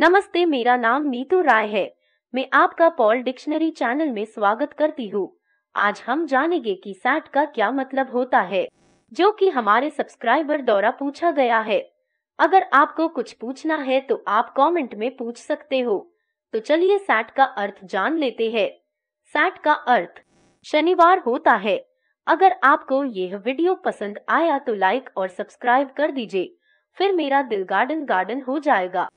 नमस्ते मेरा नाम नीतू राय है मैं आपका पॉल डिक्शनरी चैनल में स्वागत करती हूँ आज हम जानेंगे कि सैट का क्या मतलब होता है जो कि हमारे सब्सक्राइबर द्वारा पूछा गया है अगर आपको कुछ पूछना है तो आप कमेंट में पूछ सकते हो तो चलिए सैट का अर्थ जान लेते हैं सैट का अर्थ शनिवार होता है अगर आपको यह वीडियो पसंद आया तो लाइक और सब्सक्राइब कर दीजिए फिर मेरा दिल गार्डन गार्डन हो जाएगा